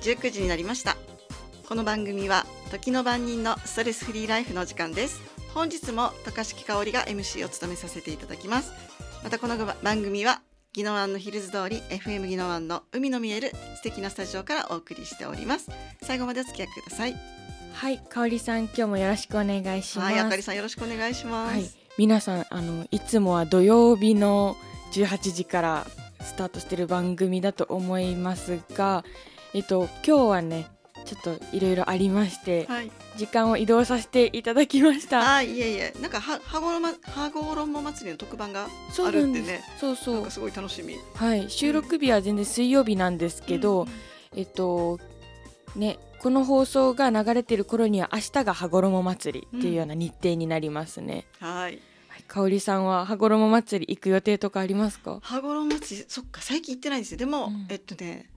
19時になりましたこの番組は時の番人のストレスフリーライフの時間です本日も高敷香織が MC を務めさせていただきますまたこの番組は宜野湾のヒルズ通り FM 宜野湾の海の見える素敵なスタジオからお送りしております最後までお付き合いくださいはい香織さん今日もよろしくお願いしますはいあかりさんよろしくお願いします、はい、皆さんあのいつもは土曜日の18時からスタートしている番組だと思いますがえっと今日はねちょっといろいろありまして、はい、時間を移動させていただきましたあいえいえなんかは羽衣、ま、羽衣祭りの特番があるんでねそうそうすごい楽しみはい収録日は全然水曜日なんですけど、うん、えっとねこの放送が流れてる頃には明日が羽衣祭りっていうような日程になりますね、うん、はい香里さんは羽衣祭り行く予定とかありますか羽衣祭りそっか最近行ってないんですよでも、うん、えっとね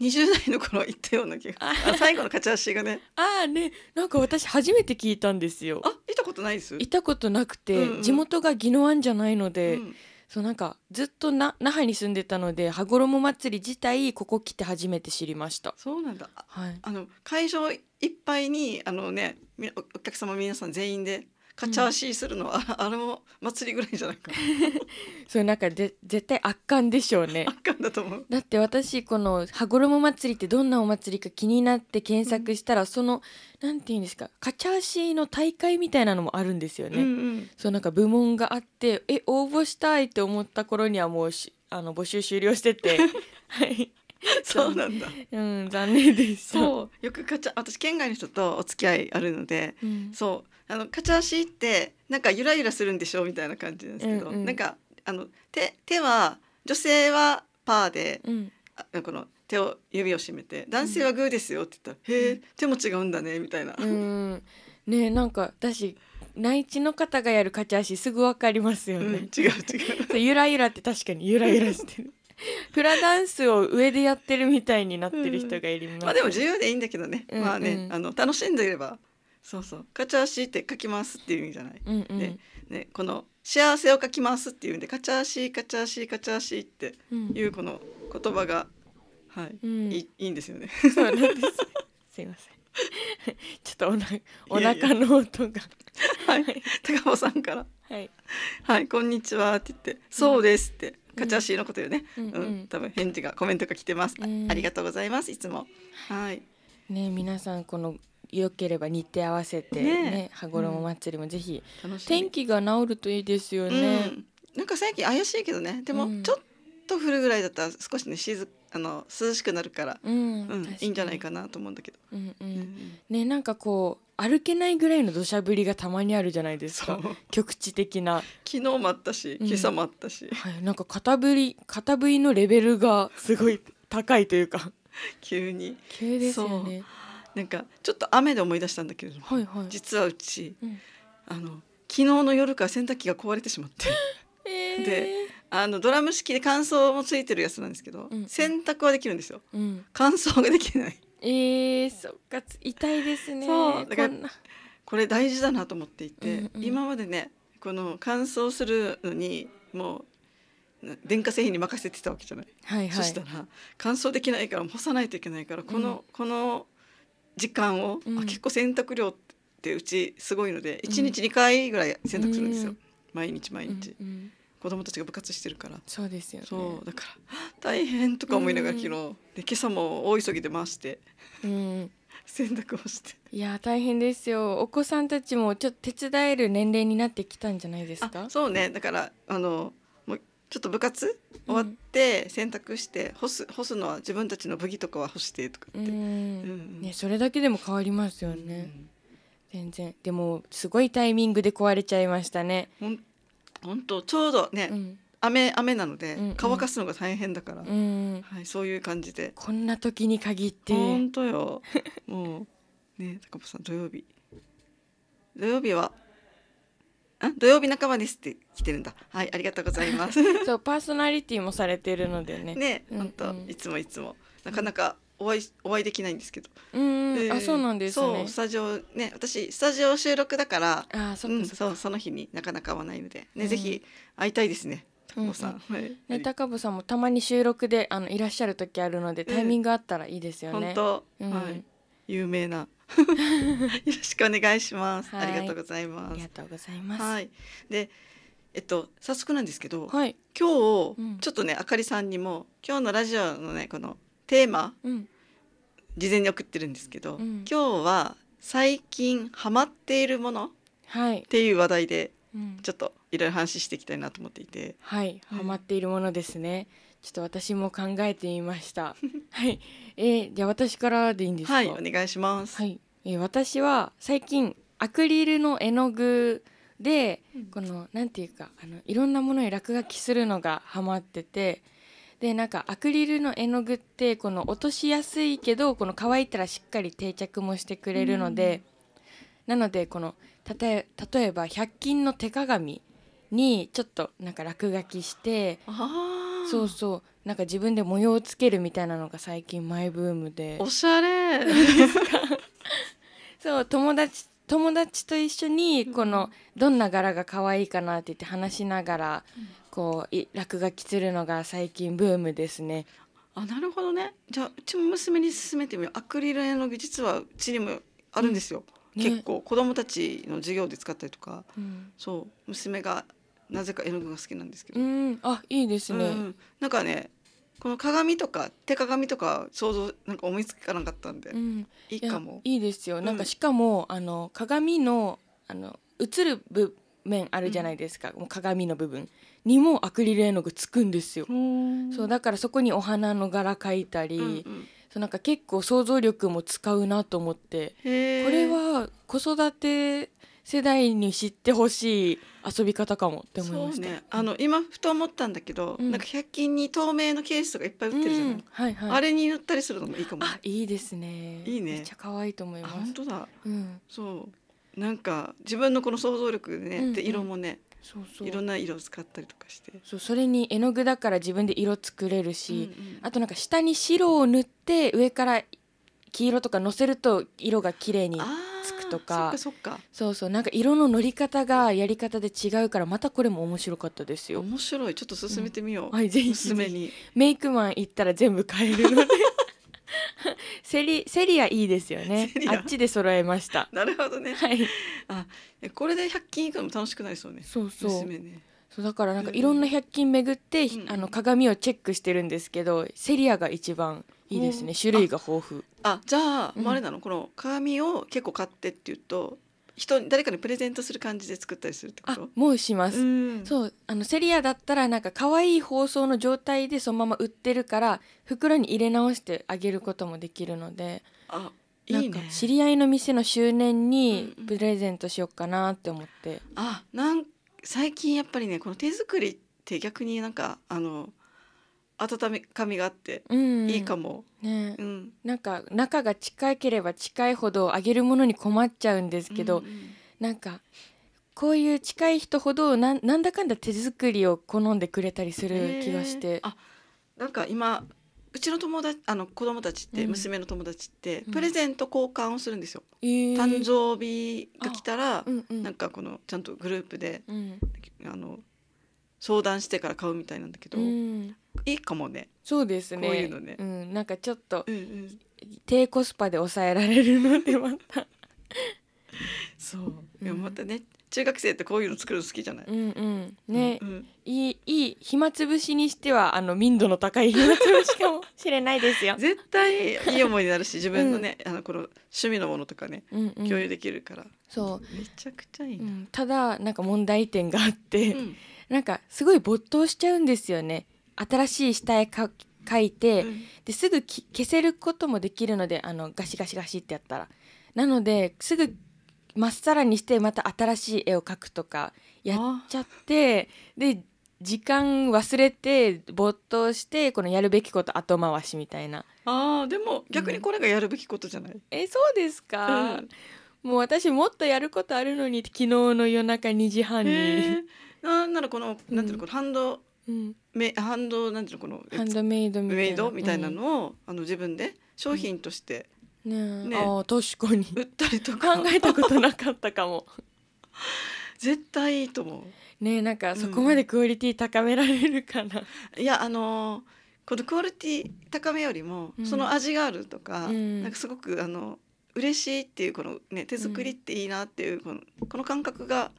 20代の頃行ったような気があ最後の勝ち足がねああねなんか私初めて聞いたんですよあ行ったことないです行ったことなくて、うんうん、地元が宜野湾じゃないので、うん、そうなんかずっと那覇に住んでたので羽衣祭り自体ここ来て初めて知りましたそうなんだ、はい、あの会場いっぱいにあのねお客様皆さん全員でカチャーシーするのは、あれも祭りぐらいじゃないかな そうなんかで絶対圧巻でしょうね圧巻だと思うだって私この羽衣祭りってどんなお祭りか気になって検索したら、うん、そのなんていうんですかカチャーシーの大会みたいなのもあるんですよね、うんうん、そうなんか部門があってえ応募したいって思った頃にはもうしあの募集終了してて はいそうなんだ。うん、残念です。そう、よくカチャ、私県外の人とお付き合いあるので、うん、そあのカチャシってなんかゆらゆらするんでしょみたいな感じなんですけど、うんうん、なんかあの手手は女性はパーで、うん、この手を指を締めて男性はグーですよって言ったら、うん、へえ手も違うんだねみたいな。うんねなんか私内地の方がやるカチャ足すぐ分かりますよね、うん、違う違う ゆらゆらって確かにゆらゆらしてるフ ラダンスを上でやってるみたいになってる人がいる、ねうん、まあでも自由でいいんだけどね、うんうん、まあねあの楽しんでいればそうそう「カチャーシー」って書きますっていう意味じゃない。うんうん、で、ね、この「幸せを書きます」っていうんで「カチャーシーカチャーシーカチャーシー」っていうこの言葉が、はい、うん、いいいんですよね。そうなんです。すいません。ちょっとおなお腹の音がはい、高尾さんから「はい、はい、こんにちは」って言って「そうです」って、うん、カチャシーのことよね、うん、うん、多分返事がコメントが来てます、うん、ありがとうございますいつも、はいね皆さんこのよければ日程合わせてねね羽衣祭りもぜひ、天気が治るといいですよね、なんか最近怪しいけどねでもちょっと降るぐらいだったら少しね静あの涼しくなるから、うんいいんじゃないかなと思うんだけど、うんうんねなんかこう歩けないぐらいの土砂降りがたまにあるじゃないですか局地的な昨日もあったし今朝もあったし、はい、なんか肩ぶり肩ぶりのレベルがすごい高いというか 急に急ですよねなんかちょっと雨で思い出したんだけれども、はいはい、実はうち、うん、あの昨日の夜から洗濯機が壊れてしまって。えー、であのドラム式で乾燥もついてるやつなんですけど、うん、洗濯はできるんですよ、うん、乾燥ができないえー、そっか痛いですねそうだからこれ大事だなと思っていて、うんうん、今までねこの乾燥するのにもう電化製品に任せてたわけじゃない、はいはい、そしたら乾燥できないから干さないといけないからこの、うん、この時間を、うん、結構洗濯量ってうちすごいので1日2回ぐらい洗濯するんですよ、うん、毎日毎日、うんうん、子供たちが部活してるからそうですよ、ね、そうだから 大変とか思いながら、うん、昨日で今朝も大急ぎで回して、うん、洗濯をしていや大変ですよお子さんたちもちょっと手伝える年齢になってきたんじゃないですかそうねだからあのちょっと部活終わって洗濯して干す干すのは自分たちの武器とかは干してとかって、ね、それだけでも変わりますよね、全然でもすごいタイミングで壊れちゃいましたね本当ちょうどね、雨雨なので、乾かすのが大変だから、はい、そういう感じでこんな時に限って本当よもうね高本さん土曜日土曜日は土曜日半ばですって来てるんだ。はい、ありがとうございます。そう、パーソナリティもされてるのでね。ね、本当、うんうん、いつもいつも、なかなかお会い、お会いできないんですけど。うん、えー、あ、そうなんです、ね、そう、スタジオ、ね、私、スタジオ収録だから。あ、そっか、うん、そう、その日になかなか会わないので、ね、ぜひ会いたいですね。高さん、うんうん、はい、ね、高部さんもたまに収録で、あの、いらっしゃる時あるので、タイミングあったらいいですよね。本当、はい、有名な。よろしくお願いします。ありがとうございます。ありがとうございます。はい。で、えっと早速なんですけど、はい、今日、うん、ちょっとねあかりさんにも今日のラジオのねこのテーマ、うん、事前に送ってるんですけど、うん、今日は最近ハマっているもの、はい、っていう話題で、ちょっといろいろ話していきたいなと思っていてはいハマ、っているものですねちょっと私も考えてみました はいえー、じゃあ私からでいいんですかはいお願いしますはい、えー、私は最近アクリルの絵の具で、うん、このなんていうかあのいろんなものに落書きするのがハマっててでなんかアクリルの絵の具ってこの落としやすいけどこの乾いたらしっかり定着もしてくれるので、うん、なのでこのたた例えば100均の手鏡にちょっとなんか落書きしてそうそうなんか自分で模様をつけるみたいなのが最近マイブームでおしゃれそう友達友達と一緒にこのどんな柄が可愛いかなって言って話しながらこう落書きするのが最近ブームですね。あなるほどねじゃあうちも娘に勧めてみようアクリル絵の具実はうちにもあるんですよ、うんね、結構子供たちの授業で使ったりとか、うん、そう娘がなぜか絵の具が好きなんですけど。うんあいいですね、うん、なんかねこの鏡とか手鏡とか想像なんか思いつかなかったんで、うん、いいかもいいですよ、なんかしかもあの鏡のあの映る部面あるじゃないですか、もう鏡の部分にもアクリル絵の具つくんですよそうだからそこにお花の柄描いたり、うんうんそうなんか結構想像力も使うなと思ってこれは子育て世代に知ってほしい遊び方かもって思いました、ね、あの今ふと思ったんだけど、うん、なんか100均に透明のケースとかいっぱい売ってるじゃない、うんはいはい、あれに塗ったりするのもいいかもいいですねいいねめっちゃ可愛いと思います本当だ、うん、そうなんか自分のこの想像力でね、うんうん、で色もねそうそういろんな色を使ったりとかしてそうそれに絵の具だから自分で色作れるし、うんうん、あとなんか下に白を塗って上から黄色とかのせると色が綺麗につくとかそっかそっかそうそうなんか色の乗り方がやり方で違うからまたこれも面白かったですよ面白いちょっと進めてみよう、うん、はいぜひ娘にメイクマン行ったら全部買えるので セリセリアいいですよねあっちで揃えましたなるほどねはいあこれで100均以下も楽しくないですよねそうそう娘ねそうだからなんかいろんな100均巡って、うん、あの鏡をチェックしてるんですけどセリアが一番いいですね種類が豊富あじゃあ、うん、あれなのこの鏡を結構買ってっていうと人誰かにプレゼントする感じで作ったりするってこともうします、うん、そうあのセリアだったらなんか可愛い包装の状態でそのまま売ってるから袋に入れ直してあげることもできるのであなんか知り合いの店の周年にプレゼントしようかなって思って、うん、あなん最近やっぱりねこの手作りって逆になんかあの温かみがあって、いいかも、ねうん、なんか中が近ければ近いほどあげるものに困っちゃうんですけど、うんうん、なんかこういう近い人ほどななんだかんだ手作りを好んでくれたりする気がして。あなんか今うちの友達あの子供たちって、うん、娘の友達って、プレゼント交換をするんですよ。うん、誕生日が来たら、うんうん、なんかこのちゃんとグループで、うん、あの相談してから買うみたいなんだけど、うん、いいかもねそうですねこういうのね、うん、なんかちょっと、うんうん、低コスパで抑えられるのでまた そういやまたね、中学生ってこういうの作るの好きじゃない、うんうん、ね、うんうん、いいいい暇つぶしにしてはあの民度の高い暇つぶしかもしれないですよ 絶対いい思いになるし自分のね、うん、あのこの趣味のものとかね、うんうん、共有できるからそうめちゃくちゃいいな、ただなんか問題点があって、うん、なんかすごい没頭しちゃうんですよね新しい下絵描書いて、うん、ですぐ消せることもできるのであのガシガシガシってやったらなのですぐまっさらにしてまた新しい絵を描くとかやっちゃってで時間忘れて没頭してこのやるべきこと後回しみたいなあでも逆にこれがやるべきことじゃない、うん、えそうですか、うん、もう私もっとやることあるのに昨日の夜中2時半に、えー、なんならこのなんていうの、このハンドうメハンドなんていうのこのハンドメイドみたいなのを、あの自分で商品として、ねねあ確かに売ったりとか考えたことなかったかも 絶対いいと思うねなんかそこまでクオリティ高められるかな、うん、いやあのー、このクオリティ高めよりも、うん、その味があるとか、うん、なんかすごくあの嬉しいっていうこのね手作りっていいなっていうこの,、この感覚が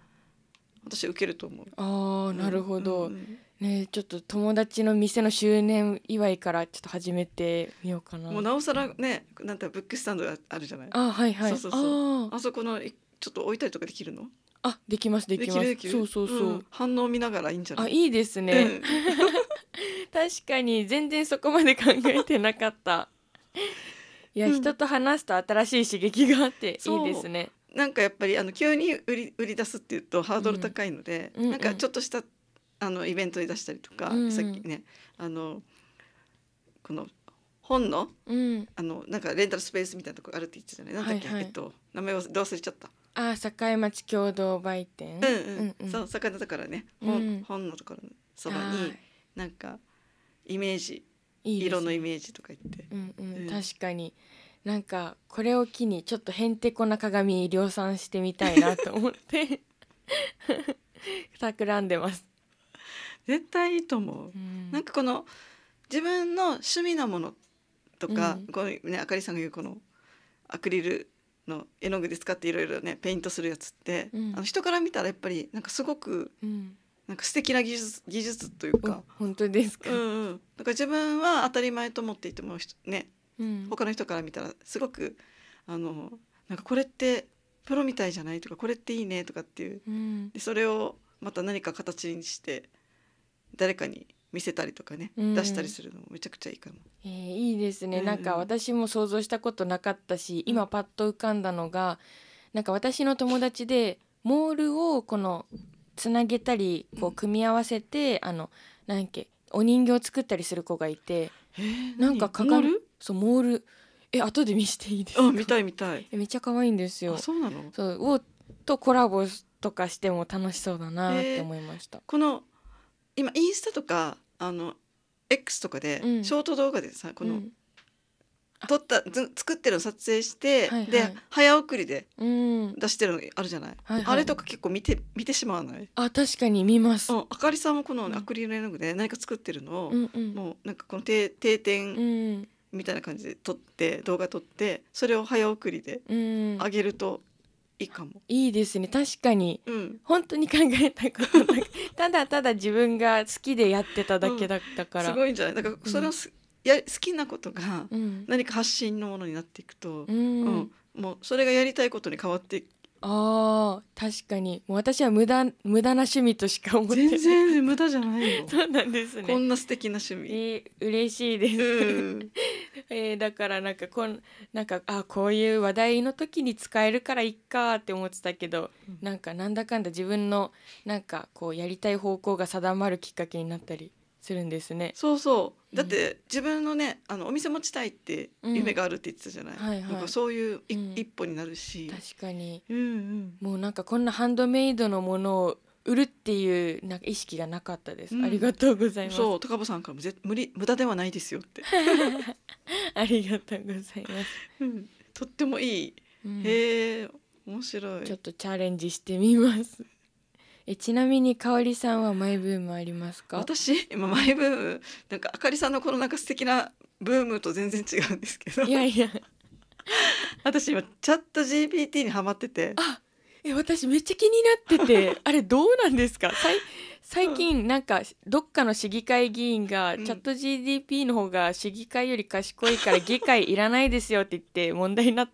私受けると思うああなるほど、うんねちょっと友達の店の周年祝いからちょっと始めてみようかなもうなおさらねなんてブックスタンドがあるじゃないあはいはいそうそうそうあそこのちょっと置いたりとかできるのあできますできますそうそうそう、うん、反応見ながらいいんじゃないあいいですね、うん、確かに全然そこまで考えてなかったいや、うん、人と話すと新しい刺激があっていいですねなんかやっぱりあの急に売り売り出すっていうとハードル高いので、うん、なんかちょっとしたあのイベントに出したりとか、うんさっきねあのこの本のうん、あのなんかレンタルスペースみたいなとこあるって言ってたねなんだっけ、はいはい、えっと、名前をどう忘れちゃったああ栄町共同売店うんうん、うんうん、そう栄のからね本うん、本のところのそばになんかイメージいい色のイメージとか言って、うんうん、うん、確かになんかこれを機にちょっとへんてこな鏡量産してみたいなと思って 企んでます絶対いいと思う、うん、なんかこの自分の趣味なものとか、うん、こうねあかりさんが言うこのアクリルの絵の具で使っていろいろねペイントするやつって、うん、あの人から見たらやっぱりなんかすごく、うん、なんか素敵な技術技術というか本当ですか、うんうん、だか自分は当たり前と思っていてもね、うん、他の人から見たらすごくあのなんかこれってプロみたいじゃないとかこれっていいねとかっていう、うん、でそれをまた何か形にして誰かに見せたりとかね、うん、出したりするのめちゃくちゃいいかも。えー、いいですね、うん、なんか私も想像したことなかったし今パッと浮かんだのがなんか私の友達でモールをこのつなげたりこう組み合わせて、うん、あの何やっけお人形作ったりする子がいて、えー、なんかかかるそうモールえ後で見していいですかあ見たい見たいえめっちゃ可愛いんですよそうなのそうをとコラボとかしても楽しそうだなって思いました、えー、この今インスタとかあの X とかでショート動画でさ、この撮った作ってるの撮影して、はいはいで早送りで出してるのあるじゃない、はいあれとか結構見て見てしまわない、あ確かに見ます、うん、あかりさんもこのアクリル絵の具で何か作ってるのを、うんうんもうなんかこの定定う点んみたいな感じで撮って動画撮ってそれを早送りでう上げるといいかもいいですね確かに、うん、本当に考えたことなく ただただ自分が好きでやってただけだったから、うん、すごいんじゃないだからそれをす、うん、や好きなことが何か発信のものになっていくと、うん、うん、もうそれがやりたいことに変わってあ確かにもう私は無駄無駄な趣味としか思って全然無駄じゃないよ そうなんですねこんな素敵な趣味、えー、嬉しいです、えー、だからなんかこんなんかあこういう話題の時に使えるからいっかって思ってたけど、うん、なんかなんだかんだ自分のなんかこうやりたい方向が定まるきっかけになったりするんですね。そうそうだって自分のね、うん、あのお店持ちたいって夢があるって言ってたじゃない、うんはいはい、なんかそういうい、うん、一歩になるし確かに、うんうん、もうなんかこんなハンドメイドのものを売るっていうなんか意識がなかったです、うん、ありがとうございますそう高保さんからもぜ無理無駄ではないですよって ありがとうございます、うん、とってもいい、うん、へえ面白いちょっとチャレンジしてみますえちなみに香里さんはマイブームありますか私今マイブームなんかあかりさんのこのなんか素敵なブームと全然違うんですけどいやいや 私今チャット GPT にハマっててあえ私めっちゃ気になってて あれどうなんですか最近なんかどっかの市議会議員が、チャット GDP の方が市議会より賢いから議会いらないですよって言って 問題にな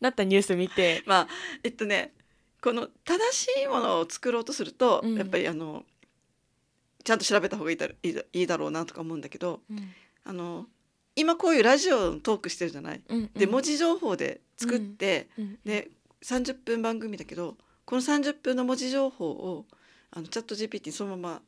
なったニュース見て まあえっとねこの正しいものを作ろうとすると、うん、やっぱりあのちゃんと調べた方がいいだいいだろうなとか思うんだけど、うん、あの今こういうラジオのトークしてるじゃない、うんうん、で文字情報で作って、うんうん、で30分番組だけどこの30分の文字情報をあのチャット GPT にそのまま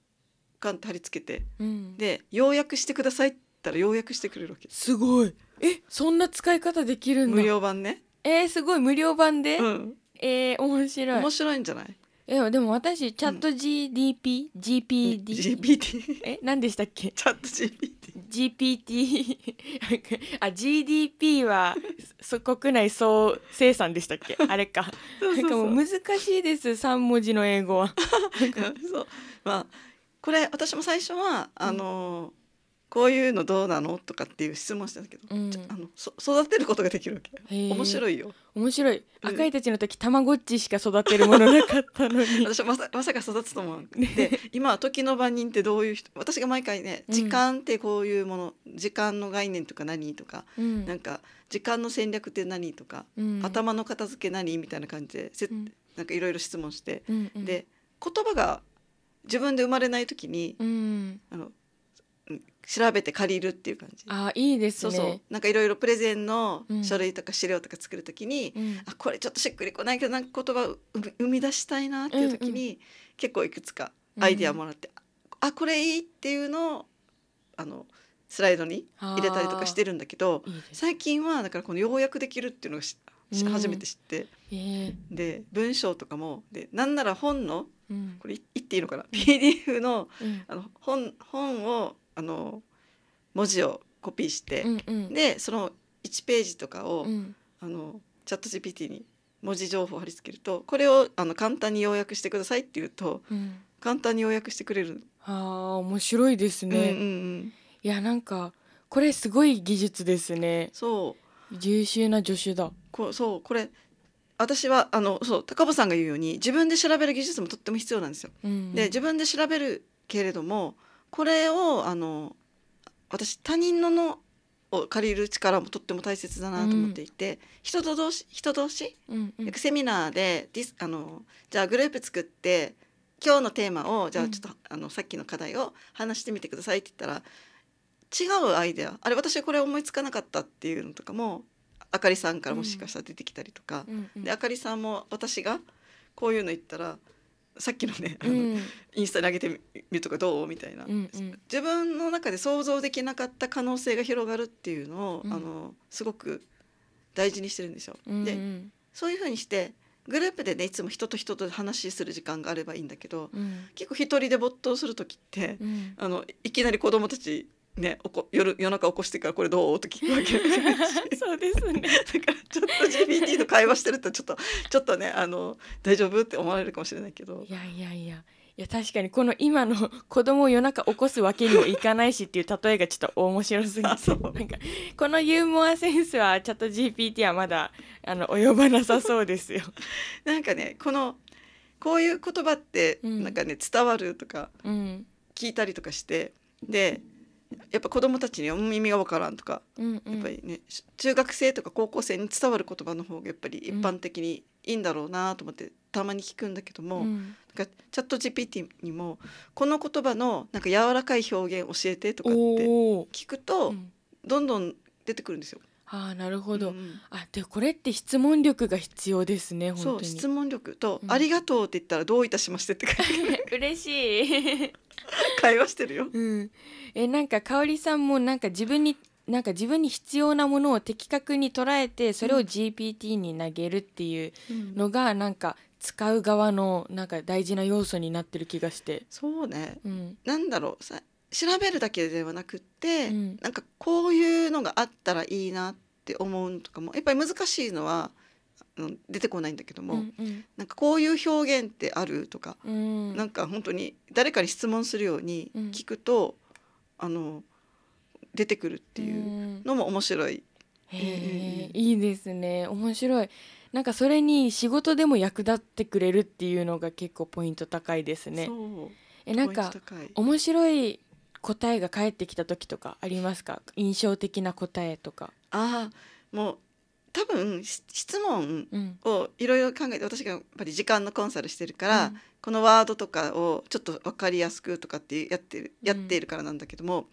ガンって貼り付けて、うん、で「要約してください」って言ったら要約してくれるわけすごいえそんな使い方できるんだ無料版ねえー、すごい無料版で、うん、えー、面白い面白いんじゃないえでも私チャット GDP、GPD GPT え何でしたっけチャット GPT GPT あ GDP はそ国内総生産でしたっけ あれかなんかもう難しいです3文字の英語は そうまあこれ私も最初はあのーこういうのどうなのとかっていう質問したんだけど、うん、あのそ育てることができるわけ面白いよ面白い赤いたちの時たまごっちしか育てるものなかったのに 私まさまさか育つと思うで今は時の番人ってどういう人私が毎回ね時間ってこういうもの、うん、時間の概念とか何とか、うん、なんか時間の戦略って何とか、うん、頭の片付け何みたいな感じでせ、うん、なんかいろいろ質問して、うんうん、で言葉が自分で生まれない時に、あの調べて借りるっていう感じあいいですねそうそうなんかいろいろプレゼンの書類とか資料とか作るときに、うん、あこれちょっとしっくりこないけどなんか言葉を生み出したいなっていうときに、うんうん、結構いくつかアイディアもらって、うん、あこれいいっていうのをあのスライドに入れたりとかしてるんだけど最近はだからこのようやくできるっていうのが、初めて知って、えー、で文章とかもでなんなら本の、これ言っていいのかな PDF の,、あの本本をあの文字をコピーして、うんうん、でその1ページとかを、うん、あのチャット GPT に文字情報を貼り付けるとこれをあの簡単に要約してくださいって言うと、うん、簡単に要約してくれるあ面白いですね、うんうんうん、いやなんかこれすごい技術ですねそう優秀な助手だこそうこれ私はあのそう高保さんが言うように自分で調べる技術もとっても必要なんですよ、うん、で自分で調べるけれどもこれをあの私他人ののを借りる力もとっても大切だなと思っていて、うん、人と同士人同士、うんうん、よくセミナーでディスあのじゃあグループ作って今日のテーマをじゃあちょっと、うん、あのさっきの課題を話してみてくださいって言ったら違うアイデアあれ私これ思いつかなかったっていうのとかもあかりさんからもしかしたら出てきたりとか、うんうんうん、であかりさんも私がこういうの言ったらさっきのねあの、うん、インスタに上げてみるとかどうみたいな、うんうん、自分の中で想像できなかった可能性が広がるっていうのを、うん、あのすごく大事にしてるんですよ。うんうん、でそういうふうにしてグループでねいつも人と人と話する時間があればいいんだけど、うん、結構一人で没頭する時って、あのいきなり子供たちね、おこ夜夜中起こしてからこれどうと聞くわけ そうですね だからちょっと GPT と会話してるとちょっとちょっとねあの大丈夫って思われるかもしれないけどいやいやいやいや確かにこの今の子供を夜中起こすわけにもいかないしっていう例えがちょっと面白すぎてなんかこのユーモアセンスはチャット GPT はまだあの及ばなさそうですよ。なんかねこのこういう言葉って、なんかね伝わるとか聞いたりとかして、でやっぱ子供たちには耳が分からんとか、うんうん、やっぱりね中学生とか高校生に伝わる言葉の方がやっぱり一般的にいいんだろうなと思ってたまに聞くんだけども、うんかチャット GPT にもこの言葉のなんか柔らかい表現教えてとかって聞くと、どんどん出てくるんですよ。うんああなるほど、うん、あでこれって質問力が必要ですねそう質問力と、うん、ありがとう」って言ったら「どういたしまして」って書いて 嬉しい会話してるよ、うん、えなんか香里さんもなんか自分になんか自分に必要なものを的確に捉えてそれを GPT に投げるっていうのがなんか使う側のなんか大事な要素になってる気がしてそうね、うん、なんだろうさ調べるだけではなくって、うん、なんかこういうのがあったらいいなって思うとかもやっぱり難しいのは出てこないんだけども、うんうん、なんかこういう表現ってあるとか、うん、なんか本当に誰かに質問するように聞くと、うん、あの出てくるっていうのも面白い。いいですね面白いなんかそれに仕事でも役立ってくれるっていうのが結構ポイント高いですねえなんか面白い答えが返ってきた時とかありますか印象的な答えとか。あもう多分質問をいろいろ考えて、私がやっぱり時間のコンサルしてるから、うん、このワードとかをちょっと分かりやすくとかってやってるやっているからなんだけども、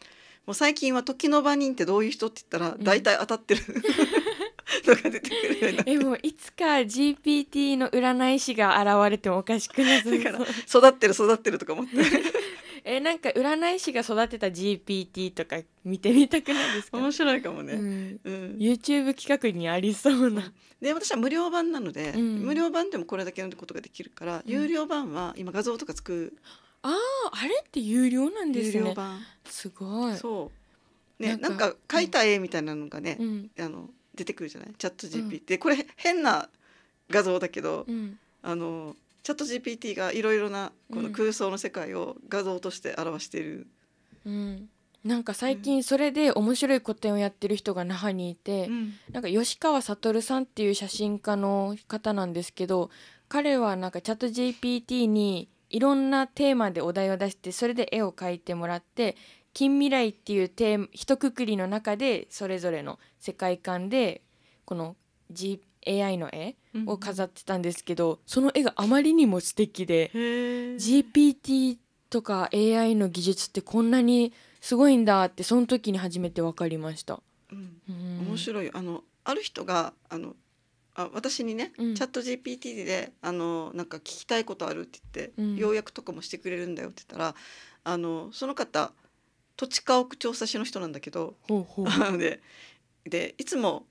もう最近は時の場人ってどういう人って言ったら大体当たってる、うん、のが出てくるようになって もいつか GPT の占い師が現れてもおかしくないから育ってる育ってるとか思ってえなんか占い師が育てた GPT とか見てみたくないですか面白いかもね、うん、うん、YouTube 企画にありそうなで私は無料版なので、うん、無料版でもこれだけのことができるから、有料版は今画像とか作るあああれって有料なんですねすごいそうねなんか描いた絵みたいなのがね、あの出てくるじゃないチャット GPT、うん、これ変な画像だけど、あのチャット GPT がいろいろなこの空想の世界を画像として表している、うん、なんか最近それで面白い個展をやってる人が那覇にいて、うん、なんか吉川悟さんっていう写真家の方なんですけど彼はなんかチャット GPT にいろんなテーマでお題を出してそれで絵を描いてもらって近未来っていうテーマ一括りの中でそれぞれの世界観でこの、G、AI の絵を飾ってたんですけど、うん、その絵があまりにも素敵で GPT とか AI の技術ってこんなにすごいんだってその時に初めて分かりました。面白いあのある人があのあ私にね、うん、チャット GPT であのなんか聞きたいことあるって言って、うん、要約とかもしてくれるんだよって言ったらあのその方土地家屋調査士の人なんだけどほうほう ででいつも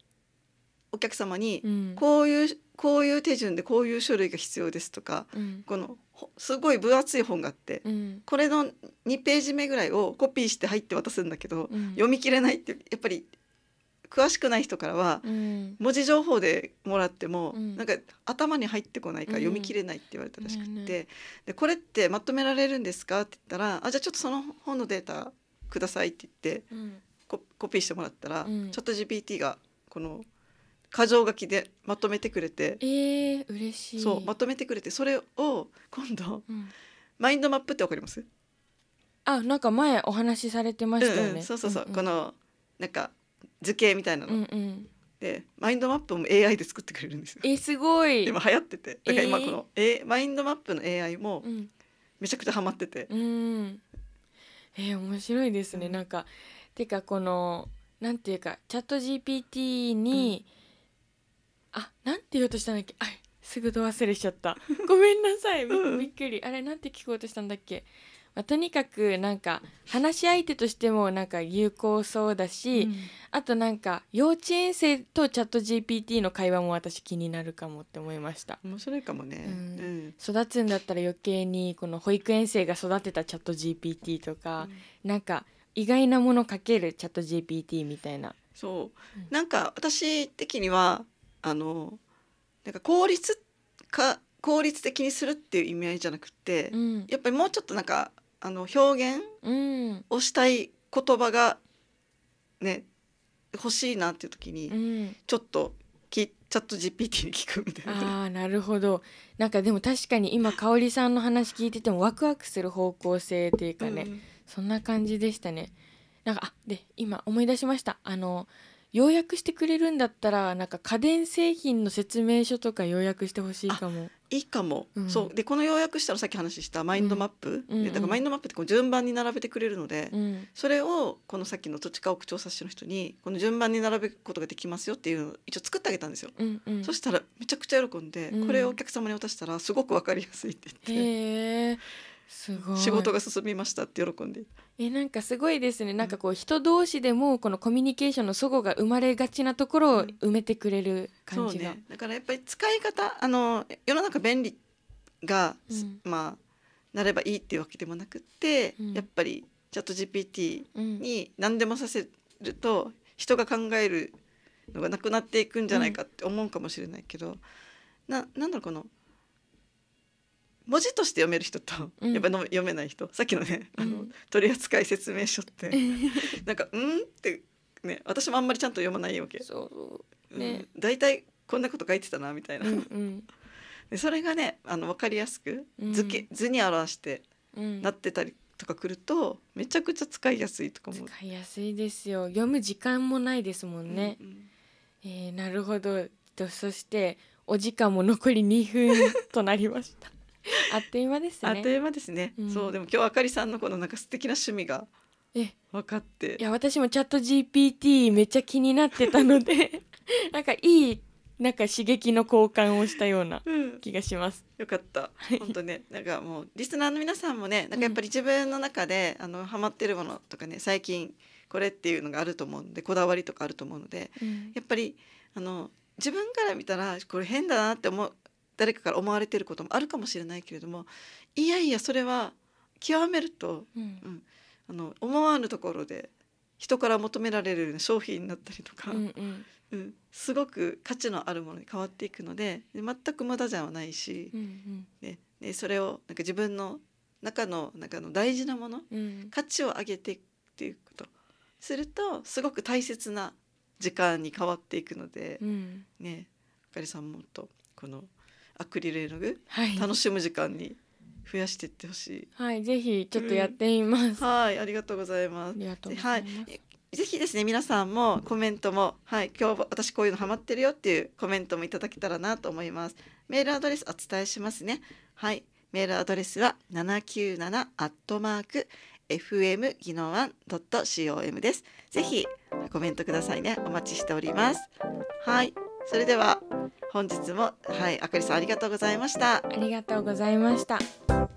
お客様に、こういうこういう手順でこういう書類が必要ですとか、うん、このすごい分厚い本があって、うん、これの2ページ目ぐらいをコピーして入って渡すんだけど、読み切れないってやっぱり詳しくない人からは、文字情報でもらっても、うん、なんか頭に入ってこないから読み切れないって言われたらしくて、でこれってまとめられるんですかって言ったらあじゃあちょっとその本のデータくださいって言って、コピーしてもらったら、チャット GPT がこの箇条書きでまとめてくれて、えー、嬉しいそうまとめてくれてそれを今度、うん、マインドマップってわかりますあなんか前お話しされてましたよね、うんうん、そうそうそう、うんうん、このなんか図形みたいなの、うんうん、でマインドマップも AI で作ってくれるんですよえー、すごい今流行っててだから今この、えー、マインドマップの AI もめちゃくちゃハマってて、うん、えー、面白いですね、うん、なんかてかこのなんていうかチャット GPT に、うんあなんて言おうとしたんだっけあすぐど忘れしちゃった ごめんなさいびっくりあれなんて聞こうとしたんだっけ、まあ、とにかくなんか話し相手としてもなんか有効そうだし、うん、あとなんか幼稚園生とチャット GPT の会話も私気になるかもって思いました面白いかもね、うん、育つんだったら余計にこの保育園生が育てたチャット GPT とか、うん、なんか意外なものかけるチャット GPT みたいなそう、うん、なんか私的にはあのなんか効率か効率的にするっていう意味合いじゃなくて、うん、やっぱりもうちょっとなんかあの表現をしたい言葉がね欲しいなっていう時に、うん、ちょっときチャット GPT に聞くみたいな。ああなるほどなんかでも確かに今香織さんの話聞いててもワクワクする方向性っていうかね、うん、そんな感じでしたね。なんかあで今思い出しましたあの要約してくれるんだったらなんか家電製品の説明書とか要約してほしいかも。いいかも、うん、そうでこの要約したらさっき話したマインドマップ、うん、でだからマインドマップってこう順番に並べてくれるので、うん、それをこのさっきの土地家屋調査士の人にこの順番に並べることができますよっていうのを一応作ってあげたんですよ、うんうん、そしたらめちゃくちゃ喜んで、これをお客様に渡したらすごく分かりやすいって言って。へすごい仕事が進みましたって喜んでえなんかすごいですねなんかこう人同士でもこのコミュニケーションの齟齬が生まれがちなところを埋めてくれる感じが、うんね、だからやっぱり使い方あの世の中便利が、うん、まあなればいいっていうわけでもなくって、うん、やっぱりチャット GPT に何でもさせると人が考えるのがなくなっていくんじゃないかって思うかもしれないけど、ななんだろうこの文字として読める人とやっぱの、読めない人さっきのねあの、うん、取扱説明書って なんか「うん?」ってね私もあんまりちゃんと読まないわけ。そうね、うん、大体こんなこと書いてたなみたいな。うんうん、でそれがねあの分かりやすく図け、図に表してなってたりとかくるとめちゃくちゃ使いやすいとかも。使いやすいですよ読む時間もないですもんね。うんうん、えー、なるほどとそしてお時間も残り2分となりました。あっという間ですね。あっという間ですね。うん、そうでも今日あかりさんのこのなんか素敵な趣味が分かって。いや私もチャット GPT めっちゃ気になってたので なんかいいなんか刺激の交換をしたような気がします。うん、よかった。本当ね、なんかもうリスナーの皆さんもね、なんかやっぱり自分の中で、うん、あのハマってるものとかね、最近これっていうのがあると思うんで、こだわりとかあると思うので、うん、やっぱりあの自分から見たらこれ変だなって思う誰かから思われてることもあるかもしれないけれどもいやいやそれは極めると、うん、うん、あの思わぬところで人から求められる商品になったりとか、うん、うん、すごく価値のあるものに変わっていくので全く無駄じゃないし、うんうん、ねそれをなんか自分の中の中の大事なもの、うん、価値を上げていくっていうことするとすごく大切な時間に変わっていくので、うん、ねあかりさんもっとこのアクリル絵の具、はい、楽しむ時間に増やしていってほしい。はい、ぜひちょっとやってみます。うん、はい、ありがとうございます。はい。ぜひですね皆さんもコメントもはい今日私こういうのハマってるよっていうコメントもいただけたらなと思います。メールアドレスお伝えしますね。はい、メールアドレスは七九七アットマーク fm 技能ワンドット com です。ぜひコメントくださいね。お待ちしております。はい。それでは本日もはいあかりさんありがとうございましたありがとうございました。